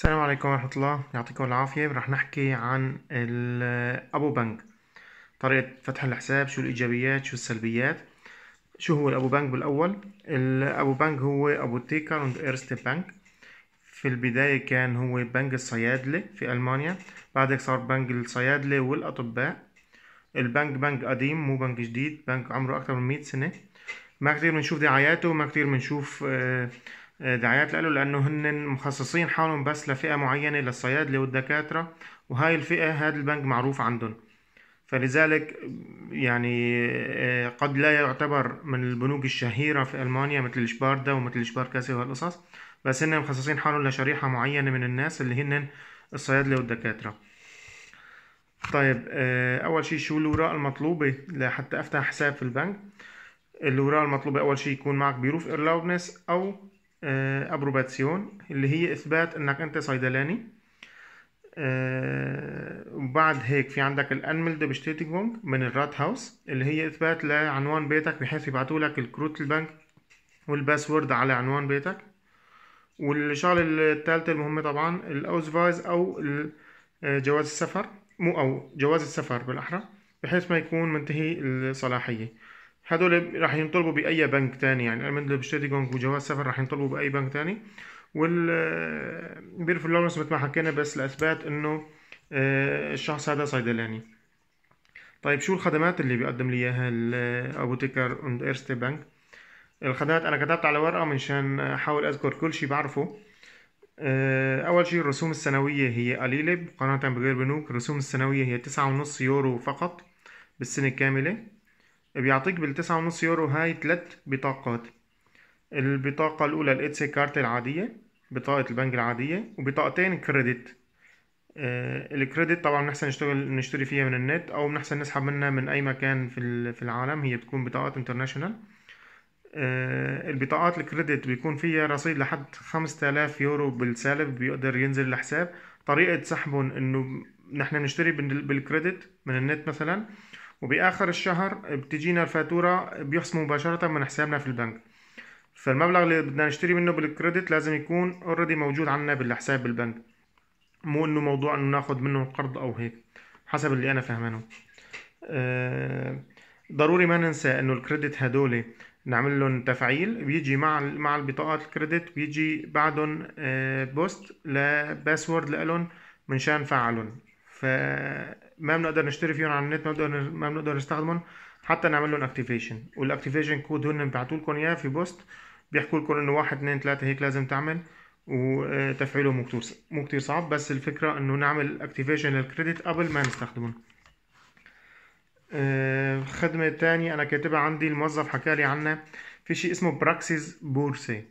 السلام عليكم ورحمة الله يعطيكم العافية رح نحكي عن الأبو بنك طريقة فتح الحساب شو الإيجابيات شو السلبيات شو هو الأبو بنك بالأول الأبو بنك هو أبو تيكر und Erste بنك في البداية كان هو بنك الصيادلة في ألمانيا بعدك صار بنك الصيادلة والأطباء البنك بنك قديم مو بنك جديد بنك عمره أكثر من مئة سنة ما كتير بنشوف دعاياته ما كتير بنشوف آه، آه، دعايات له لانه هن مخصصين حالهم بس لفئه معينه للصيادله والدكاتره وهاي الفئه هذا البنك معروف عندهم فلذلك يعني آه، قد لا يعتبر من البنوك الشهيره في المانيا مثل الشباردا ومثل الشباركاسي وهالقصص بس هن مخصصين حالهم لشريحه معينه من الناس اللي هن الصيادله والدكاتره طيب آه، اول شيء شو الاوراق المطلوبه لحتى افتح حساب في البنك الاوراق المطلوبه اول شيء يكون معك بيروف ايرلاوبنس او ابروباتسيون آه، اللي هي اثبات انك انت صيدلاني آه، وبعد هيك في عندك الانملد بشتيتينج من الرات هاوس اللي هي اثبات لعنوان بيتك بحيث يبعثوا لك الكروت البنك والباسورد على عنوان بيتك والشغلة الثالثة المهمة طبعا الاوزفايز او آه، جواز السفر مو او جواز السفر بالاحرى بحيث ما يكون منتهي الصلاحية هدول راح ينطلبوا باي بنك تاني يعني انا اللي بيشتري جونج وجواز سفر راح ينطلبوا باي بنك تاني وال آه، بيرف لورنس مثل ما حكينا بس لاثبات انه آه، الشخص هذا صيدلاني طيب شو الخدمات اللي بيقدم لي اياها الابوتيكر آه، اند ايرست بنك الخدمات انا كتبت على ورقه منشان احاول اذكر كل شيء بعرفه اول شيء الرسوم السنويه هي قليله مقارنه بغير بنوك الرسوم السنويه هي تسعة ونص يورو فقط بالسنه كامله بيعطيك بالتسعة ونص يورو هاي تلات بطاقات البطاقة الأولى الاتسي كارت العادية بطاقة البنك العادية وبطاقتين كريدت آه، الكريدت طبعا بنحسن نشتغل نشتري فيها من النت او بنحسن نسحب منها من اي مكان في العالم هي بتكون بطاقات انترناشونال آه، البطاقات الكريدت بيكون فيها رصيد لحد 5000 يورو بالسالب بيقدر ينزل لحساب طريقة سحبهم انه نحن بنشتري بالكريدت من النت مثلا وبآخر الشهر بتجينا الفاتورة بيحسبوا مباشرة من حسابنا في البنك فالمبلغ اللي بدنا نشتري منه بالكريدت لازم يكون اوريدي موجود عندنا بالحساب بالبنك مو انه موضوع انه ناخد منه قرض او هيك حسب اللي انا فهمانه أه ضروري ما ننسى انه الكريدت هدول نعمل لهم تفعيل بيجي مع مع البطاقات الكريدت بيجي بعدهم آه، بوست لباسورد لهم منشان فعلهم فما بنقدر نشتري فيهم على النت ما بنقدر ما بنقدر نستخدمهم حتى نعمل لهم اكتيفيشن والاكتيفيشن كود هن بيبعتوا لكم اياه في بوست بيحكوا لكم انه واحد اتنين تلاته هيك لازم تعمل وتفعيله آه، مو كتير مو كتير صعب بس الفكره انه نعمل اكتيفيشن للكريدت قبل ما نستخدمهم آه، خدمه تانية انا كاتبها عندي الموظف حكى لي عنها في شيء اسمه براكسيز بورسي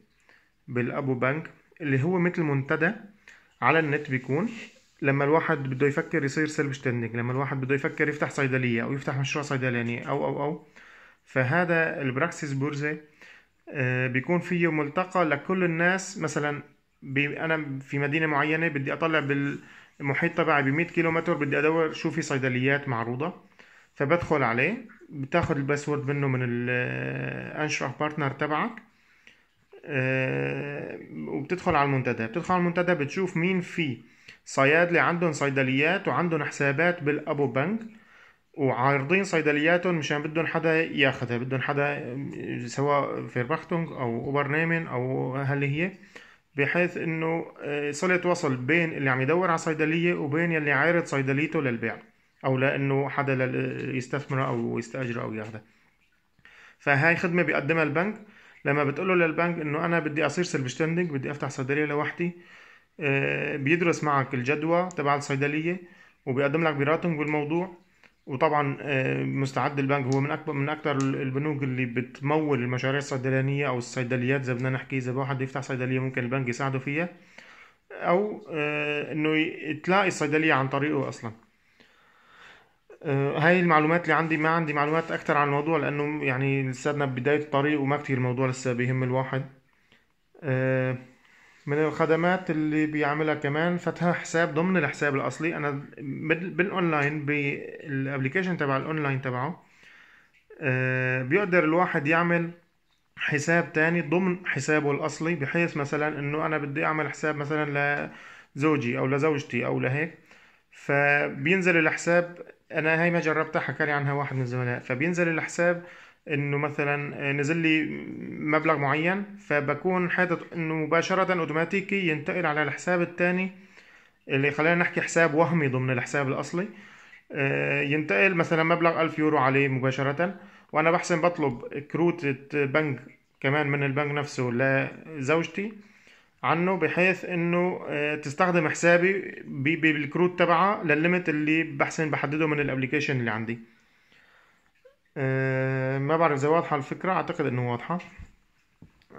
بالابو بنك اللي هو مثل منتدى على النت بيكون لما الواحد بده يفكر يصير سيلف ستاندنج لما الواحد بده يفكر يفتح صيدلية أو يفتح مشروع صيدلاني أو أو أو فهذا البراكسيس بورزة آه، بيكون فيه ملتقى لكل الناس مثلا أنا في مدينة معينة بدي أطلع بالمحيط تبعي ب 100 كيلومتر بدي أدور شو في صيدليات معروضة فبدخل عليه بتاخد الباسورد منه من الانشر آه، بارتنر تبعك آه، وبتدخل على المنتدى بتدخل على المنتدى بتشوف مين فيه صيادلة عندهم صيدليات وعندهم حسابات بالابو بنك وعارضين صيدلياتهم مشان بدهم حدا ياخذها بدهم حدا سواء فيربختونج او نيمن او هل هي بحيث انه آه، صلة وصل بين اللي عم يدور على صيدلية وبين اللي عارض صيدليته للبيع او لانه حدا يستثمره او يستاجره او ياخذها فهاي خدمة بيقدمها البنك لما بتقول له للبنك انه انا بدي اصير سيلف بدي افتح صيدلية لوحدي آه، بيدرس معك الجدوى تبع الصيدليه وبيقدم لك براتنج بالموضوع وطبعا آه، مستعد البنك هو من اكبر من اكثر البنوك اللي بتمول المشاريع الصيدلانيه او الصيدليات اذا بدنا نحكي اذا واحد يفتح صيدليه ممكن البنك يساعده فيها او آه، انه تلاقي الصيدليه عن طريقه اصلا هاي المعلومات اللي عندي ما عندي معلومات اكثر عن الموضوع لانه يعني لساتنا ببدايه الطريق وما كثير الموضوع لسه بيهم الواحد من الخدمات اللي بيعملها كمان فتح حساب ضمن الحساب الاصلي انا بالاونلاين بالابلكيشن تبع الاونلاين تبعه آه، بيقدر الواحد يعمل حساب تاني ضمن حسابه الاصلي بحيث مثلا انه انا بدي اعمل حساب مثلا لزوجي او لزوجتي او لهيك فبينزل الحساب انا هاي ما جربتها حكى لي عنها واحد من الزملاء فبينزل الحساب انه مثلا آه، نزل لي مبلغ معين فبكون حاطط انه مباشره اوتوماتيكي ينتقل على الحساب الثاني اللي خلينا نحكي حساب وهمي ضمن الحساب الاصلي آه، ينتقل مثلا مبلغ ألف يورو عليه مباشره وانا بحسن بطلب كروت بنك كمان من البنك نفسه لزوجتي عنه بحيث انه آه، تستخدم حسابي بالكروت تبعها للليمت اللي بحسن بحدده من الابلكيشن اللي عندي آه، ما بعرف اذا واضحه الفكره اعتقد انه واضحه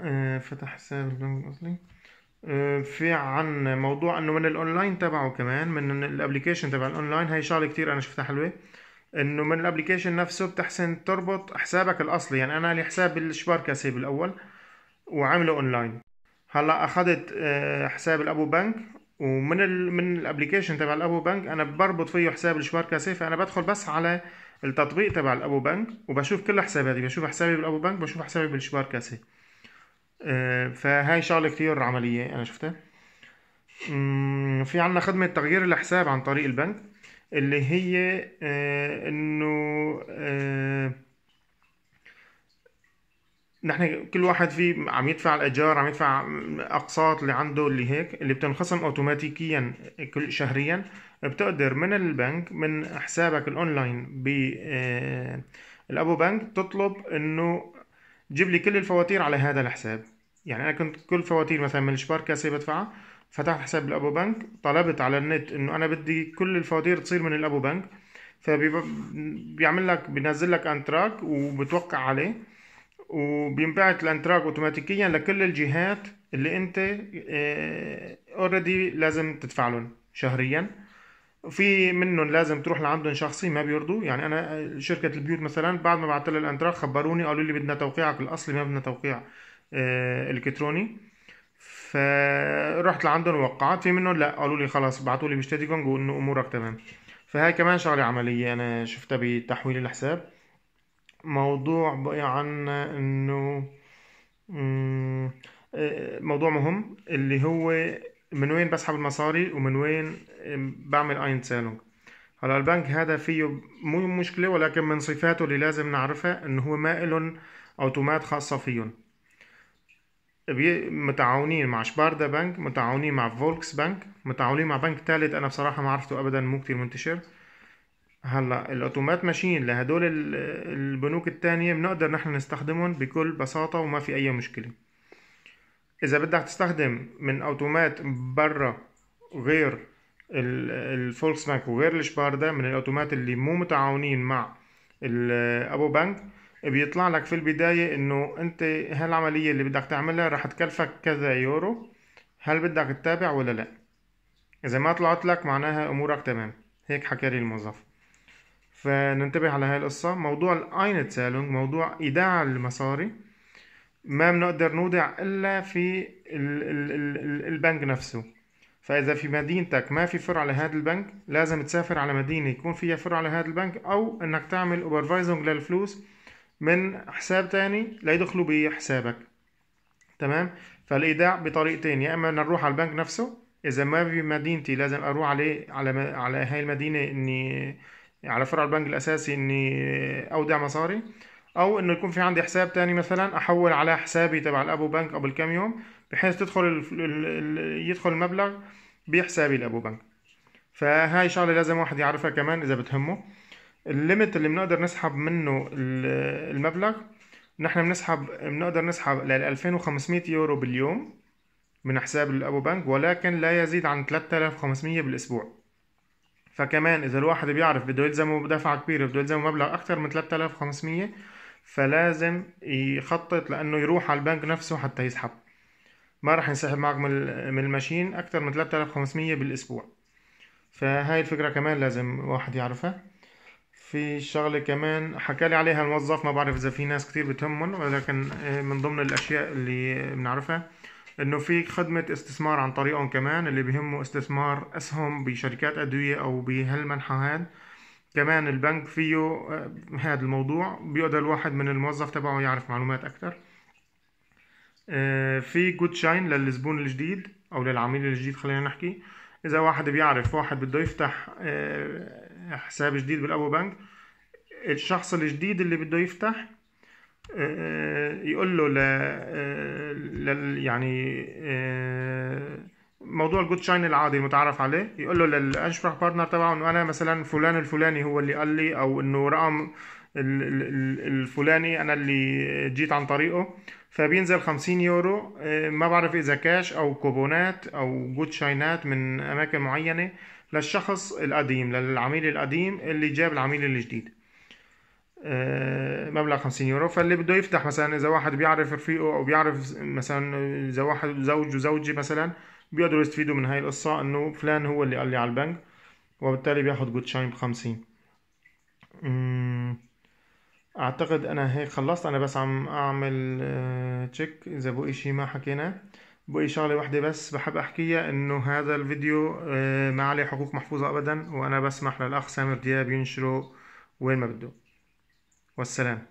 آه، فتح حساب البنك الاصلي في عن موضوع انه من الاونلاين تبعه كمان من الابلكيشن تبع الاونلاين هي شغله كتير انا شفتها حلوه انه من الابلكيشن نفسه بتحسن تربط حسابك الاصلي يعني انا لي حساب بالشبار سيب الاول وعامله اونلاين هلا اخذت آه، حساب الابو بنك ومن ال من الابلكيشن تبع الابو بنك انا بربط فيه حساب الشبار سيف فانا بدخل بس على التطبيق تبع الابو بنك وبشوف كل حساباتي بشوف حسابي بالابو بنك بشوف حسابي بالشبار كاسي آه، فهاي شغله كتير عمليه انا شفتها في عنا خدمه تغيير الحساب عن طريق البنك اللي هي آه، انه آه، نحن كل واحد في عم يدفع الايجار عم يدفع اقساط اللي عنده اللي هيك اللي بتنخصم اوتوماتيكيا كل شهريا بتقدر من البنك من حسابك الاونلاين ب آه، الابو بنك تطلب انه جيب لي كل الفواتير على هذا الحساب يعني انا كنت كل فواتير مثلا من الشبار كاسي بدفعها فتحت حساب الابو بنك طلبت على النت انه انا بدي كل الفواتير تصير من الابو بنك فبيعمل لك بينزل لك انتراك وبتوقع عليه وبينبعت الانتراك اوتوماتيكيا لكل الجهات اللي انت اوريدي آه، لازم تدفع لهم شهريا في منهم لازم تروح لعندهم شخصي ما بيرضوا يعني انا آه، شركه البيوت مثلا بعد ما بعثت الانتراك خبروني قالوا لي بدنا توقيعك الاصلي ما بدنا توقيع آه، الكتروني فرحت لعندهم وقعت في منهم لا قالوا لي خلاص بعثوا لي بشتاتي وانه امورك تمام فهاي كمان شغله عمليه انا شفتها بتحويل الحساب موضوع بقي عنا انه آه، موضوع مهم اللي هو من وين بسحب المصاري ومن وين بعمل اين سالونج هلا البنك هذا فيه مو مشكله ولكن من صفاته اللي لازم نعرفها انه هو ما لهم اوتومات خاصه فيهم متعاونين مع شباردا بنك متعاونين مع فولكس بنك متعاونين مع بنك ثالث انا بصراحه ما عرفته ابدا مو كتير منتشر هلا الاوتومات ماشين لهدول البنوك التانية بنقدر نحن نستخدمهم بكل بساطة وما في أي مشكلة إذا بدك تستخدم من اوتومات برا غير الفولكس بانك وغير الشباردة من الاوتومات اللي مو متعاونين مع الابو بنك بيطلع لك في البداية انه انت هالعملية اللي بدك تعملها رح تكلفك كذا يورو هل بدك تتابع ولا لا اذا ما طلعت لك معناها امورك تمام هيك حكى لي الموظف فننتبه على هاي القصة موضوع الاين تسالونج موضوع إيداع المصاري ما بنقدر نودع إلا في البنك نفسه فإذا في مدينتك ما في فرع لهذا البنك لازم تسافر على مدينة يكون فيها فرع لهذا البنك أو إنك تعمل اوبرفايزنج للفلوس من حساب تاني ليدخلوا بحسابك تمام فالإيداع بطريقتين يا إما نروح على البنك نفسه إذا ما في مدينتي لازم أروح عليه على على هاي المدينة إني على فرع البنك الاساسي اني اودع مصاري او انه يكون في عندي حساب تاني مثلا احول على حسابي تبع الابو بنك قبل كم يوم بحيث تدخل ال ال ال يدخل المبلغ بحسابي الابو بنك فهاي شغله لازم واحد يعرفها كمان اذا بتهمه الليمت اللي بنقدر نسحب منه المبلغ نحن بنسحب بنقدر نسحب لل 2500 يورو باليوم من حساب الابو بنك ولكن لا يزيد عن 3500 بالاسبوع فكمان اذا الواحد بيعرف بده يلزمه دفعة كبيره بده يلزمه مبلغ اكثر من 3500 فلازم يخطط لانه يروح على البنك نفسه حتى يسحب ما راح ينسحب معك من الماشين اكثر من 3500 بالاسبوع فهاي الفكره كمان لازم واحد يعرفها في شغله كمان حكى لي عليها الموظف ما بعرف اذا في ناس كتير بتهمهم ولكن آه، من ضمن الاشياء اللي بنعرفها انه في خدمه استثمار عن طريقهم كمان اللي بهمه استثمار اسهم بشركات ادويه او بهالمنحى هاد كمان البنك فيه آه، هذا الموضوع بيقدر الواحد من الموظف تبعه يعرف معلومات اكثر آه، في جود شاين للزبون الجديد او للعميل الجديد خلينا نحكي اذا واحد بيعرف واحد بده يفتح آه، حساب جديد بالابو بنك الشخص الجديد اللي بده يفتح آه، يقول له ل... آه، لل يعني آه، موضوع الجود شاين العادي المتعارف عليه يقول له للانشبرح بارتنر تبعه انه انا مثلا فلان الفلاني هو اللي قال لي او انه رقم الفلاني انا اللي جيت عن طريقه فبينزل 50 يورو ما بعرف اذا كاش او كوبونات او جود شاينات من اماكن معينه للشخص القديم للعميل القديم اللي جاب العميل الجديد آه، مبلغ 50 يورو فاللي بده يفتح مثلا اذا واحد بيعرف رفيقه او بيعرف مثلا اذا واحد زوج وزوجه مثلا بيقدروا يستفيدوا من هاي القصة انه فلان هو اللي قال لي على البنك وبالتالي بياخد جود شاين بخمسين اعتقد انا هيك خلصت انا بس عم اعمل تشيك آه، اذا بقي شي ما حكيناه بقي شغلة واحدة بس بحب احكيها انه هذا الفيديو آه، ما عليه حقوق محفوظة ابدا وانا بسمح للاخ سامر دياب ينشره وين ما بده والسلام